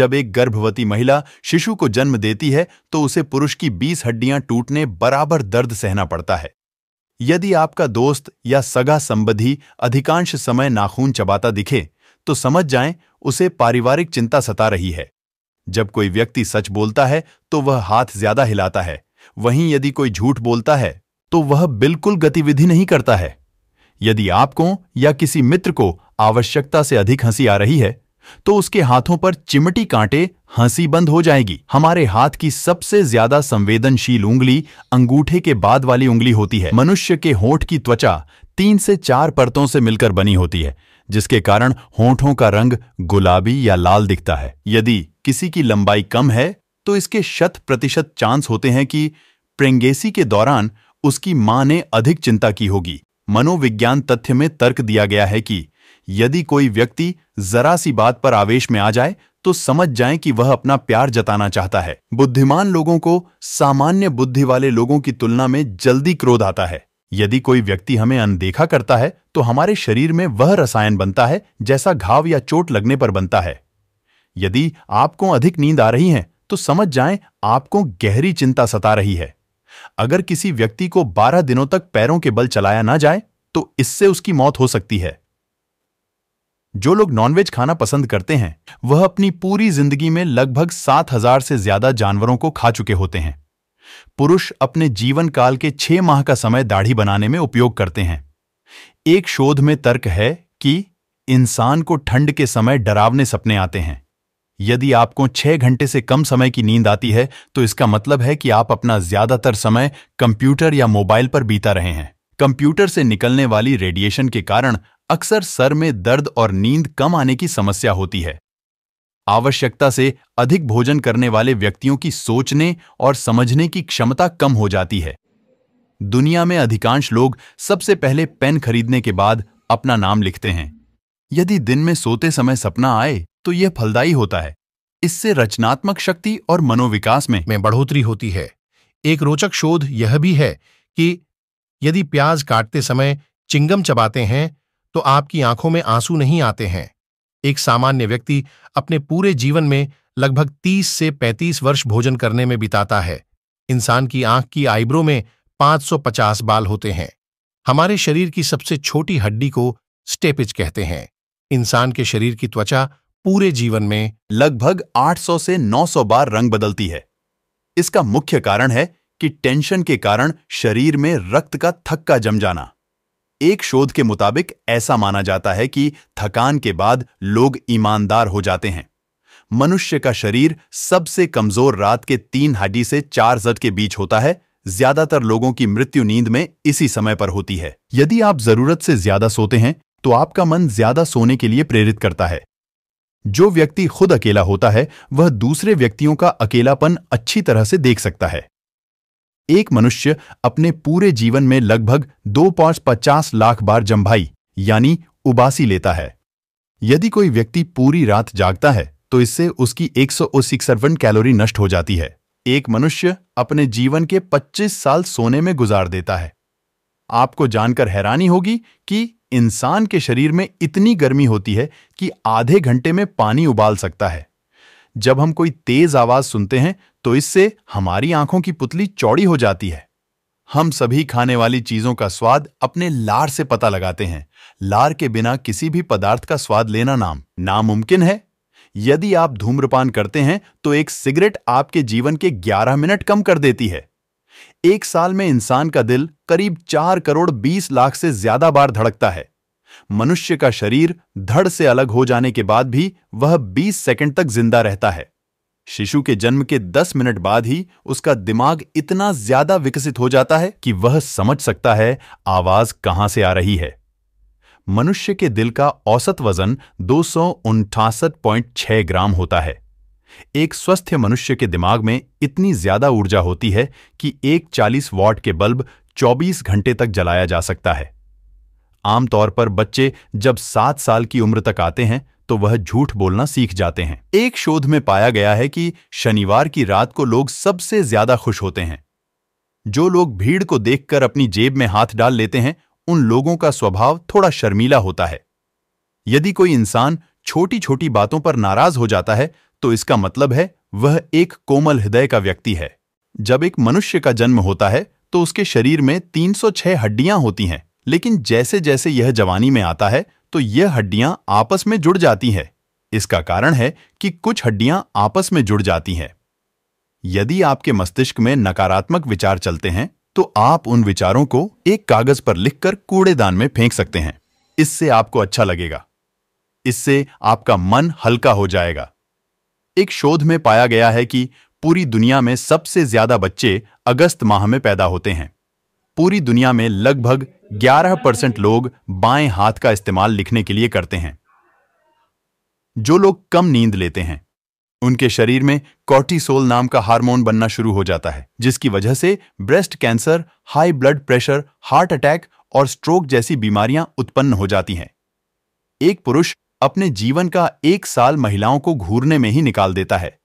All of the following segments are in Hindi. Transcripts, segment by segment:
जब एक गर्भवती महिला शिशु को जन्म देती है तो उसे पुरुष की बीस हड्डियां टूटने बराबर दर्द सहना पड़ता है यदि आपका दोस्त या सगा संबंधी अधिकांश समय नाखून चबाता दिखे तो समझ जाएं उसे पारिवारिक चिंता सता रही है जब कोई व्यक्ति सच बोलता है तो वह हाथ ज्यादा हिलाता है वहीं यदि कोई झूठ बोलता है तो वह बिल्कुल गतिविधि नहीं करता है यदि आपको या किसी मित्र को आवश्यकता से अधिक हंसी आ रही है तो उसके हाथों पर चिमटी कांटे हंसी बंद हो जाएगी हमारे हाथ की सबसे ज्यादा संवेदनशील उंगली अंगूठे के बाद वाली उंगली होती है मनुष्य के होठ की त्वचा तीन से चार परतों से मिलकर बनी होती है जिसके कारण होठों का रंग गुलाबी या लाल दिखता है यदि किसी की लंबाई कम है तो इसके शत प्रतिशत चांस होते हैं कि प्रेंगेसी के दौरान उसकी मां ने अधिक चिंता की होगी मनोविज्ञान तथ्य में तर्क दिया गया है कि यदि कोई व्यक्ति जरा सी बात पर आवेश में आ जाए तो समझ जाएं कि वह अपना प्यार जताना चाहता है बुद्धिमान लोगों को सामान्य बुद्धि वाले लोगों की तुलना में जल्दी क्रोध आता है यदि कोई व्यक्ति हमें अनदेखा करता है तो हमारे शरीर में वह रसायन बनता है जैसा घाव या चोट लगने पर बनता है यदि आपको अधिक नींद आ रही है तो समझ जाएं आपको गहरी चिंता सता रही है अगर किसी व्यक्ति को 12 दिनों तक पैरों के बल चलाया ना जाए तो इससे उसकी मौत हो सकती है जो लोग नॉनवेज खाना पसंद करते हैं वह अपनी पूरी जिंदगी में लगभग सात हजार से ज्यादा जानवरों को खा चुके होते हैं पुरुष अपने जीवन काल के छह माह का समय दाढ़ी बनाने में उपयोग करते हैं एक शोध में तर्क है कि इंसान को ठंड के समय डरावने सपने आते हैं यदि आपको छह घंटे से कम समय की नींद आती है तो इसका मतलब है कि आप अपना ज्यादातर समय कंप्यूटर या मोबाइल पर बीता रहे हैं कंप्यूटर से निकलने वाली रेडिएशन के कारण अक्सर सर में दर्द और नींद कम आने की समस्या होती है आवश्यकता से अधिक भोजन करने वाले व्यक्तियों की सोचने और समझने की क्षमता कम हो जाती है दुनिया में अधिकांश लोग सबसे पहले पेन खरीदने के बाद अपना नाम लिखते हैं यदि दिन में सोते समय सपना आए तो यह फलदायी होता है इससे रचनात्मक शक्ति और मनोविकास में, में बढ़ोतरी होती है एक रोचक शोध यह भी है कि यदि प्याज काटते समय चिंगम चबाते हैं तो आपकी आंखों में आंसू नहीं आते हैं एक सामान्य व्यक्ति अपने पूरे जीवन में लगभग 30 से 35 वर्ष भोजन करने में बिताता है इंसान की आंख की आइब्रो में 550 बाल होते हैं हमारे शरीर की सबसे छोटी हड्डी को स्टेपिज कहते हैं इंसान के शरीर की त्वचा पूरे जीवन में लगभग 800 से 900 बार रंग बदलती है इसका मुख्य कारण है कि टेंशन के कारण शरीर में रक्त का थक्का जम जाना एक शोध के मुताबिक ऐसा माना जाता है कि थकान के बाद लोग ईमानदार हो जाते हैं मनुष्य का शरीर सबसे कमजोर रात के तीन हड्डी से चार जट के बीच होता है ज्यादातर लोगों की मृत्यु नींद में इसी समय पर होती है यदि आप जरूरत से ज्यादा सोते हैं तो आपका मन ज्यादा सोने के लिए प्रेरित करता है जो व्यक्ति खुद अकेला होता है वह दूसरे व्यक्तियों का अकेलापन अच्छी तरह से देख सकता है एक मनुष्य अपने पूरे जीवन में लगभग दो पॉइंट पचास लाख बार जम्भाई यानी उबासी लेता है यदि कोई व्यक्ति पूरी रात जागता है तो इससे उसकी एक सौ कैलोरी नष्ट हो जाती है एक मनुष्य अपने जीवन के 25 साल सोने में गुजार देता है आपको जानकर हैरानी होगी कि इंसान के शरीर में इतनी गर्मी होती है कि आधे घंटे में पानी उबाल सकता है जब हम कोई तेज आवाज सुनते हैं तो इससे हमारी आंखों की पुतली चौड़ी हो जाती है हम सभी खाने वाली चीजों का स्वाद अपने लार से पता लगाते हैं लार के बिना किसी भी पदार्थ का स्वाद लेना नाम नामुमकिन है यदि आप धूम्रपान करते हैं तो एक सिगरेट आपके जीवन के 11 मिनट कम कर देती है एक साल में इंसान का दिल करीब 4 करोड़ 20 लाख से ज्यादा बार धड़कता है मनुष्य का शरीर धड़ से अलग हो जाने के बाद भी वह 20 सेकंड तक जिंदा रहता है शिशु के जन्म के 10 मिनट बाद ही उसका दिमाग इतना ज्यादा विकसित हो जाता है कि वह समझ सकता है आवाज कहां से आ रही है मनुष्य के दिल का औसत वजन दो ग्राम होता है एक स्वस्थ मनुष्य के दिमाग में इतनी ज्यादा ऊर्जा होती है कि एक 40 वॉट के बल्ब 24 घंटे तक जलाया जा सकता है आमतौर पर बच्चे जब सात साल की उम्र तक आते हैं तो वह झूठ बोलना सीख जाते हैं एक शोध में पाया गया है कि शनिवार की रात को लोग सबसे ज्यादा खुश होते हैं जो लोग भीड़ को देखकर अपनी जेब में हाथ डाल लेते हैं उन लोगों का स्वभाव थोड़ा शर्मीला होता है यदि कोई इंसान छोटी छोटी बातों पर नाराज हो जाता है तो इसका मतलब है वह एक कोमल हृदय का व्यक्ति है जब एक मनुष्य का जन्म होता है तो उसके शरीर में 306 हड्डियां होती हैं लेकिन जैसे जैसे यह जवानी में आता है तो यह हड्डियां आपस में जुड़ जाती हैं इसका कारण है कि कुछ हड्डियां आपस में जुड़ जाती हैं यदि आपके मस्तिष्क में नकारात्मक विचार चलते हैं तो आप उन विचारों को एक कागज पर लिखकर कूड़ेदान में फेंक सकते हैं इससे आपको अच्छा लगेगा इससे आपका मन हल्का हो जाएगा एक शोध में पाया गया है कि पूरी दुनिया में सबसे ज्यादा बच्चे अगस्त माह में पैदा होते हैं पूरी दुनिया में लगभग 11 परसेंट लोग बाएं हाथ का इस्तेमाल लिखने के लिए करते हैं जो लोग कम नींद लेते हैं उनके शरीर में कॉर्टिसोल नाम का हार्मोन बनना शुरू हो जाता है जिसकी वजह से breast cancer high blood pressure heart attack और स्ट्रोक जैसी बीमारियां उत्पन्न हो जाती हैं एक पुरुष अपने जीवन का एक साल महिलाओं को घूरने में ही निकाल देता है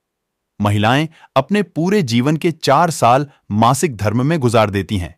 महिलाएं अपने पूरे जीवन के चार साल मासिक धर्म में गुजार देती हैं